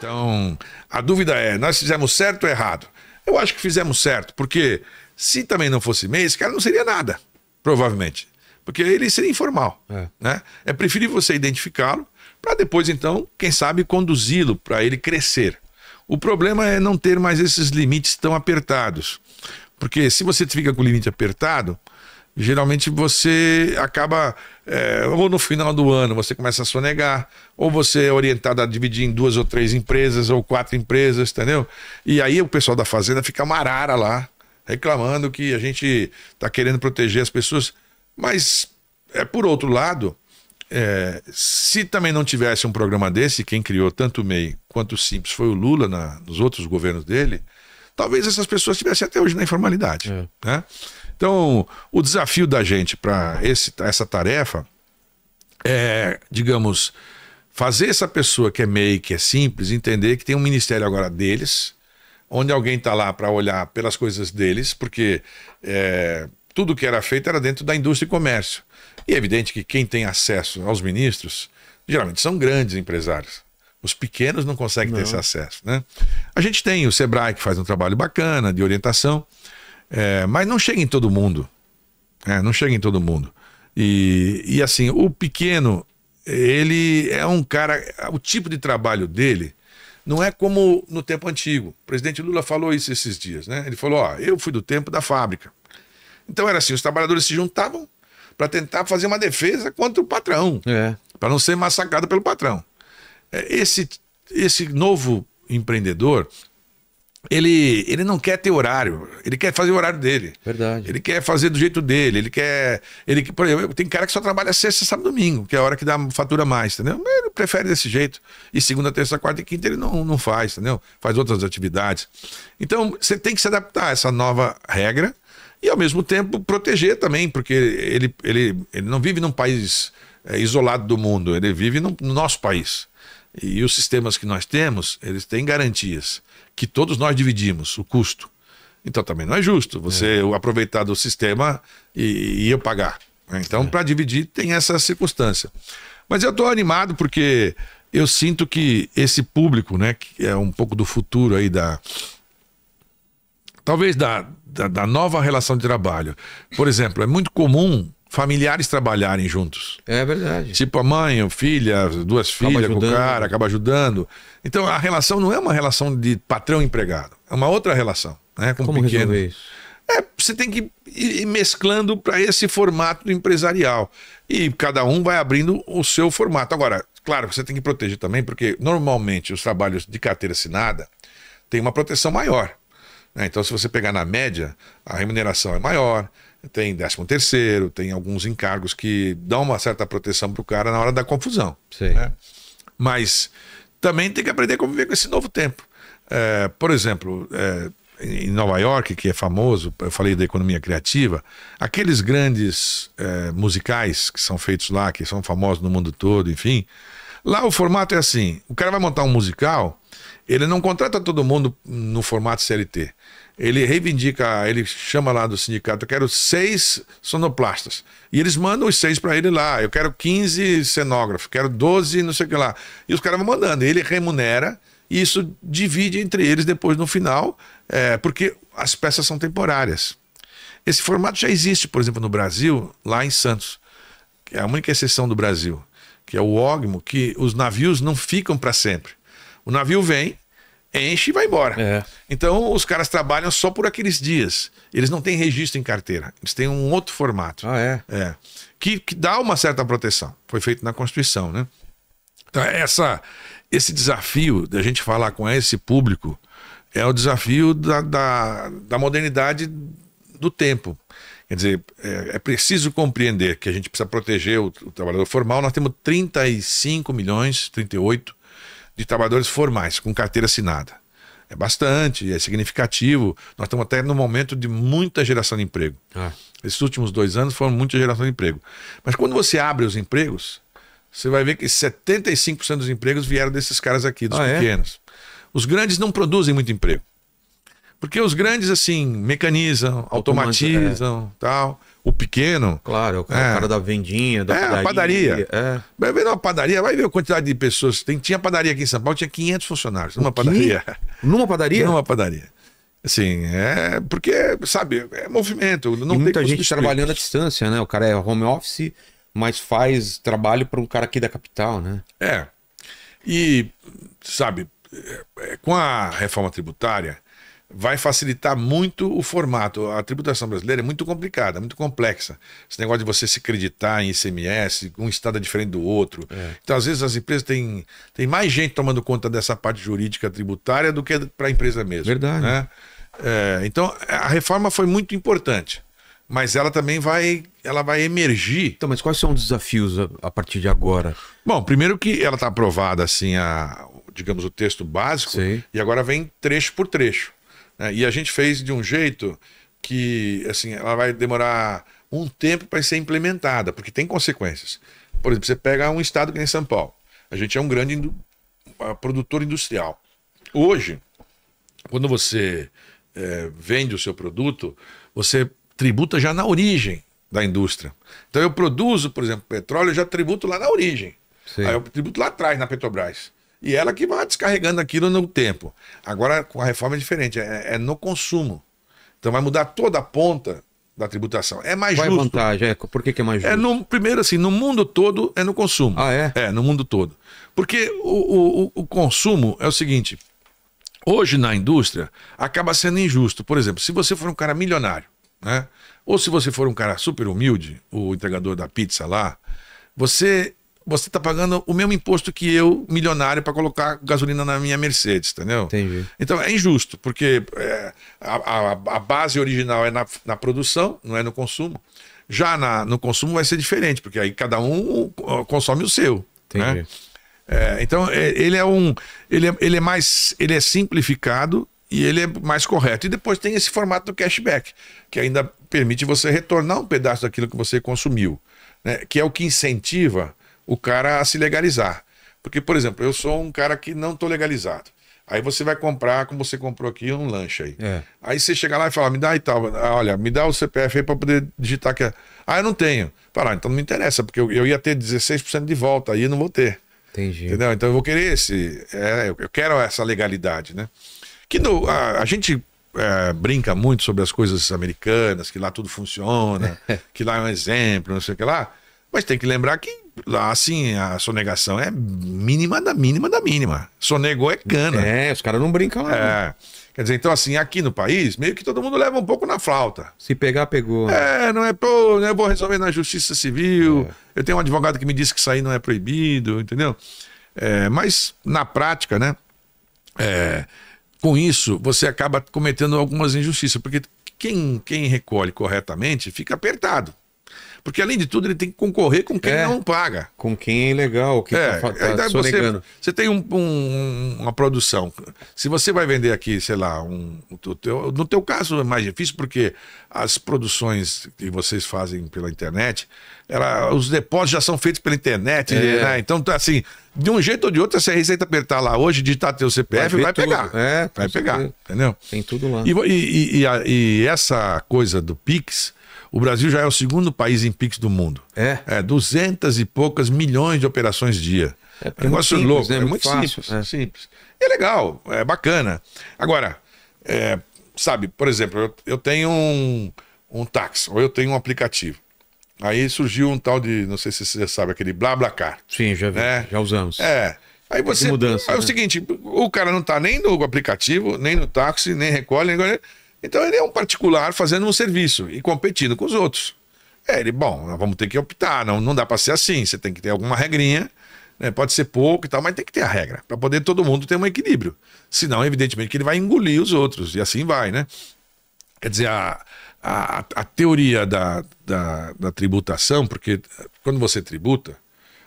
Então, a dúvida é: nós fizemos certo ou errado? Eu acho que fizemos certo, porque se também não fosse MEI, esse cara não seria nada, provavelmente. Porque ele seria informal. É, né? é preferível você identificá-lo para depois, então, quem sabe, conduzi-lo para ele crescer. O problema é não ter mais esses limites tão apertados. Porque se você fica com o limite apertado, geralmente você acaba, é, ou no final do ano você começa a sonegar, ou você é orientado a dividir em duas ou três empresas, ou quatro empresas, entendeu? E aí o pessoal da fazenda fica marara lá, reclamando que a gente está querendo proteger as pessoas. Mas, é, por outro lado, é, se também não tivesse um programa desse, quem criou tanto o MEI quanto o Simples foi o Lula na, nos outros governos dele, talvez essas pessoas estivessem até hoje na informalidade. É. Né? Então, o desafio da gente para essa tarefa é, digamos, fazer essa pessoa que é meio, que é simples, entender que tem um ministério agora deles, onde alguém está lá para olhar pelas coisas deles, porque é, tudo que era feito era dentro da indústria e comércio. E é evidente que quem tem acesso aos ministros geralmente são grandes empresários. Os pequenos não conseguem não. ter esse acesso, né? A gente tem o Sebrae que faz um trabalho bacana de orientação, é, mas não chega em todo mundo. É, não chega em todo mundo. E, e assim, o pequeno, ele é um cara, o tipo de trabalho dele não é como no tempo antigo. O presidente Lula falou isso esses dias, né? Ele falou: ó, eu fui do tempo da fábrica. Então era assim, os trabalhadores se juntavam para tentar fazer uma defesa contra o patrão, é. para não ser massacrado pelo patrão esse, esse novo empreendedor, ele, ele não quer ter horário, ele quer fazer o horário dele. Verdade. Ele quer fazer do jeito dele, ele quer. Ele, por exemplo, tem cara que só trabalha sexta, sábado domingo, que é a hora que dá fatura mais, entendeu? Mas ele prefere desse jeito. E segunda, terça, quarta e quinta ele não, não faz, entendeu? Faz outras atividades. Então, você tem que se adaptar a essa nova regra e, ao mesmo tempo, proteger também, porque ele, ele, ele não vive num país é, isolado do mundo, ele vive no, no nosso país. E os sistemas que nós temos, eles têm garantias que todos nós dividimos o custo. Então também não é justo você é. aproveitar do sistema e, e eu pagar. Né? Então, é. para dividir, tem essa circunstância. Mas eu estou animado porque eu sinto que esse público, né, que é um pouco do futuro aí da. Talvez da, da, da nova relação de trabalho. Por exemplo, é muito comum familiares trabalharem juntos. É verdade. Tipo a mãe, a filha, duas filhas com o cara, acaba ajudando. Então a relação não é uma relação de patrão empregado, é uma outra relação, né, com Como pequeno. Isso? É, você tem que ir mesclando para esse formato empresarial. E cada um vai abrindo o seu formato. Agora, claro, você tem que proteger também, porque normalmente os trabalhos de carteira assinada têm uma proteção maior. Né? Então, se você pegar na média, a remuneração é maior, tem 13 terceiro, tem alguns encargos que dão uma certa proteção para o cara na hora da confusão. Né? Mas também tem que aprender a conviver com esse novo tempo. É, por exemplo, é, em Nova York, que é famoso, eu falei da economia criativa, aqueles grandes é, musicais que são feitos lá, que são famosos no mundo todo, enfim. Lá o formato é assim: o cara vai montar um musical, ele não contrata todo mundo no formato CLT ele reivindica, ele chama lá do sindicato, eu quero seis sonoplastas. E eles mandam os seis para ele lá, eu quero 15 cenógrafos, quero 12, não sei o que lá. E os caras vão mandando, ele remunera e isso divide entre eles depois no final, é, porque as peças são temporárias. Esse formato já existe, por exemplo, no Brasil, lá em Santos, que é a única exceção do Brasil, que é o Ogmo, que os navios não ficam para sempre. O navio vem, enche e vai embora. É. Então os caras trabalham só por aqueles dias. Eles não têm registro em carteira. Eles têm um outro formato. Ah, é? É. Que, que dá uma certa proteção. Foi feito na Constituição, né? Então, essa, esse desafio de a gente falar com esse público é o desafio da, da, da modernidade do tempo. Quer dizer, é, é, preciso compreender que a gente precisa proteger o, o trabalhador formal. Nós temos 35 milhões, 38 de trabalhadores formais com carteira assinada. É bastante, é significativo. Nós estamos até no momento de muita geração de emprego. Ah. Esses últimos dois anos foram muita geração de emprego. Mas quando você abre os empregos, você vai ver que 75% dos empregos vieram desses caras aqui, dos ah, é? pequenos. É? Os grandes não produzem muito emprego. Porque os grandes, assim, mecanizam, automatizam, é. tal. O pequeno. Claro, é o cara, é. cara da vendinha, da é, padaria. padaria. É, Vai ver uma padaria, vai ver a quantidade de pessoas. Tem, tinha padaria aqui em São Paulo, tinha 500 funcionários. Numa padaria. Numa padaria? Numa padaria. Assim, é porque, sabe, é movimento. Não e muita gente trabalhando à distância, né? O cara é home office, mas faz trabalho para um cara aqui da capital, né? É. E, sabe, é, é, com a reforma tributária, vai facilitar muito o formato. A tributação brasileira é muito complicada, muito complexa. Esse negócio de você se acreditar em ICMS, um estado é diferente do outro. É. Então, às vezes, as empresas têm, têm mais gente tomando conta dessa parte jurídica tributária do que para a empresa mesmo. Verdade. Né? É, então, a reforma foi muito importante. Mas ela também vai, ela vai emergir. Então, mas quais são os desafios a, a partir de agora? Bom, primeiro que ela está aprovada assim, a, digamos, o texto básico, e agora vem trecho por trecho. Né? E a gente fez de um jeito que, assim, ela vai demorar um tempo para ser implementada, porque tem consequências. Por exemplo, você pega um estado que nem São Paulo. A gente é um grande indu produtor industrial. Hoje, quando você é, vende o seu produto, você tributa já na origem da indústria. Então eu produzo, por exemplo, petróleo, eu já tributo lá na origem. Sim. Aí eu tributo lá atrás, na Petrobras. E ela que vai descarregando aquilo no tempo. Agora, com a reforma é diferente, é, é no consumo. Então vai mudar toda a ponta da tributação. É mais Qual justo. Qual é a vantagem? É, por que, que, é mais justo? É no, primeiro, assim, no mundo todo é no consumo. Ah, é? É, no mundo todo. Porque o, o, o consumo é o seguinte: hoje na indústria acaba sendo injusto. Por exemplo, se você for um cara milionário, né? Ou se você for um cara super humilde, o entregador da pizza lá, você você está pagando o mesmo imposto que eu, milionário, para colocar gasolina na minha Mercedes, entendeu? Entendi. Então é injusto, porque é, a, a, a, base original é na, na, produção, não é no consumo. Já na, no consumo vai ser diferente, porque aí cada um consome o seu. Né? Entendi. Né? É, então é, ele é um. Ele é, ele é mais. Ele é simplificado e ele é mais correto. E depois tem esse formato do cashback, que ainda permite você retornar um pedaço daquilo que você consumiu, né? que é o que incentiva o cara a se legalizar. Porque, por exemplo, eu sou um cara que não estou legalizado. Aí você vai comprar, como você comprou aqui, um lanche aí. É. Aí você chega lá e fala, me dá e tal. Ah, olha, me dá o CPF aí para poder digitar que é. Ah, eu não tenho. lá ah, então não me interessa, porque eu, eu ia ter 16% de volta, aí eu não vou ter. Entendi. Entendeu? Então eu vou querer esse. É, eu quero essa legalidade, né? Que no, a, a gente é, brinca muito sobre as coisas americanas, que lá tudo funciona, que lá é um exemplo, não sei o que lá. Mas tem que lembrar que Lá, ah, assim, a sonegação é mínima da mínima da mínima. Sonegou é cana. É, os caras não brincam lá. É. Né? Quer dizer, então, assim, aqui no país, meio que todo mundo leva um pouco na flauta. Se pegar, pegou. É, não é, pô, é, eu vou resolver na justiça civil. É. Eu tenho um advogado que me disse que sair não é proibido, entendeu? É, mas, na prática, né? É, com isso, você acaba cometendo algumas injustiças, porque quem, quem recolhe corretamente fica apertado. Porque, além de tudo, ele tem que concorrer com quem é, não paga. Com quem é legal, quem é, tá, tá você, você, tem um, um, uma produção. Se você vai vender aqui, sei lá, um, teu, no teu caso é mais difícil, porque as produções que vocês fazem pela internet, ela, os depósitos já são feitos pela internet, é. né? Então, tá assim, de um jeito ou de outro, se a receita apertar lá hoje, digitar teu CPF, vai, vai pegar. É, vai pegar, entendeu? Tem tudo lá. E, e, e, a, e essa coisa do Pix o Brasil já é o segundo país em PIX do mundo. É? É, duzentas e poucas milhões de operações dia. É, é um negócio simples, louco, né? é muito fácil, simples, é. simples. É legal, é bacana. Agora, é, sabe, por exemplo, eu, eu tenho um, um táxi, ou eu tenho um aplicativo. Aí surgiu um tal de, não sei se você sabe, aquele BlaBlaCar. Sim, já vi, né? já usamos. É. Aí é você. Mudança, é o né? seguinte, o cara não tá nem no aplicativo, nem no táxi, nem recolhe, nem. Então ele é um particular fazendo um serviço e competindo com os outros. É, ele, bom, nós vamos ter que optar, não, não dá para ser assim, você tem que ter alguma regrinha, né? pode ser pouco e tal, mas tem que ter a regra, para poder todo mundo ter um equilíbrio. Senão, evidentemente, que ele vai engolir os outros, e assim vai, né? Quer dizer, a, a, a teoria da, da, da tributação, porque quando você tributa,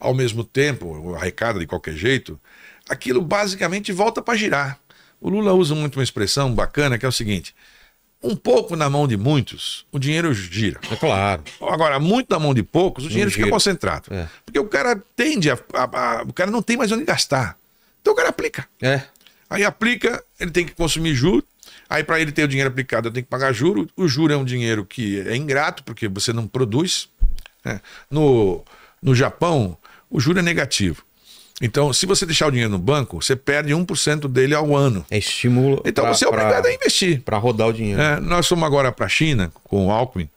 ao mesmo tempo, arrecada de qualquer jeito, aquilo basicamente volta para girar. O Lula usa muito uma expressão bacana que é o seguinte: um pouco na mão de muitos, o dinheiro gira. É claro. Agora, muito na mão de poucos, o dinheiro fica concentrado. É. Porque o cara tende a, a, a, O cara não tem mais onde gastar. Então o cara aplica. É. Aí aplica, ele tem que consumir juros. Aí, para ele ter o dinheiro aplicado, eu tenho que pagar juro. O juro é um dinheiro que é ingrato, porque você não produz. Né? No, no Japão, o juro é negativo. Então, se você deixar o dinheiro no banco, você perde 1% dele ao ano. É estímulo. Então pra, você é obrigado pra, a investir. Para rodar o dinheiro. É, nós fomos agora para a China com o Alckmin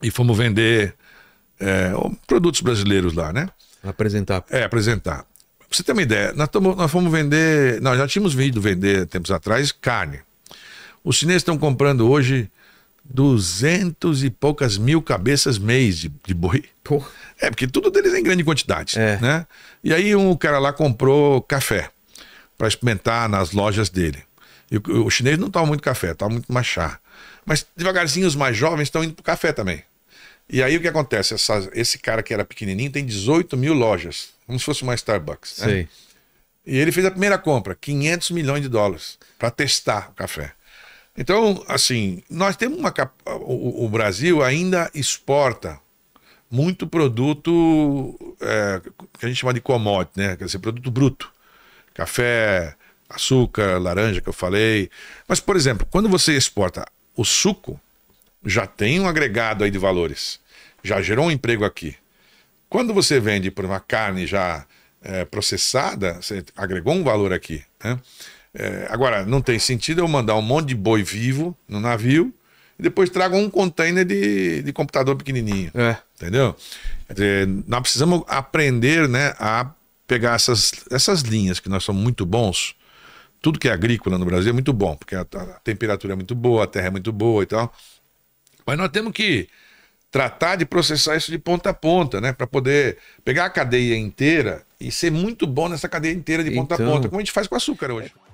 e fomos vender é, produtos brasileiros lá, né? Apresentar. É, apresentar. Pra você ter uma ideia, nós, tomo, nós fomos vender. Nós já tínhamos vindo vender tempos atrás carne. Os chineses estão comprando hoje duzentos e poucas mil cabeças mês de, de boi. É, porque tudo deles é em grande quantidade, é. né? E aí um cara lá comprou café para experimentar nas lojas dele. E o, o chinês não toma muito café, toma muito chá. Mas devagarzinho os mais jovens estão indo pro café também. E aí o que acontece? Essa, esse cara que era pequenininho tem 18 mil lojas, como se fosse uma Starbucks. Né? E ele fez a primeira compra, 500 milhões de dólares, para testar o café. Então, assim, nós temos uma. O, o Brasil ainda exporta muito produto é, que a gente chama de commodity, né? Quer dizer, produto bruto. Café, açúcar, laranja, que eu falei. Mas, por exemplo, quando você exporta o suco, já tem um agregado aí de valores. Já gerou um emprego aqui. Quando você vende por uma carne já é, processada, você agregou um valor aqui. Né? É, agora, não tem sentido eu mandar um monte de boi vivo no navio e depois trago um container de, de computador pequenininho. É. Entendeu? É, nós precisamos aprender né, a pegar essas, essas linhas que nós somos muito bons. Tudo que é agrícola no Brasil é muito bom, porque a, a temperatura é muito boa, a terra é muito boa e tal. Mas nós temos que tratar de processar isso de ponta a ponta, né? Para poder pegar a cadeia inteira e ser muito bom nessa cadeia inteira de ponta então... a ponta, como a gente faz com açúcar hoje.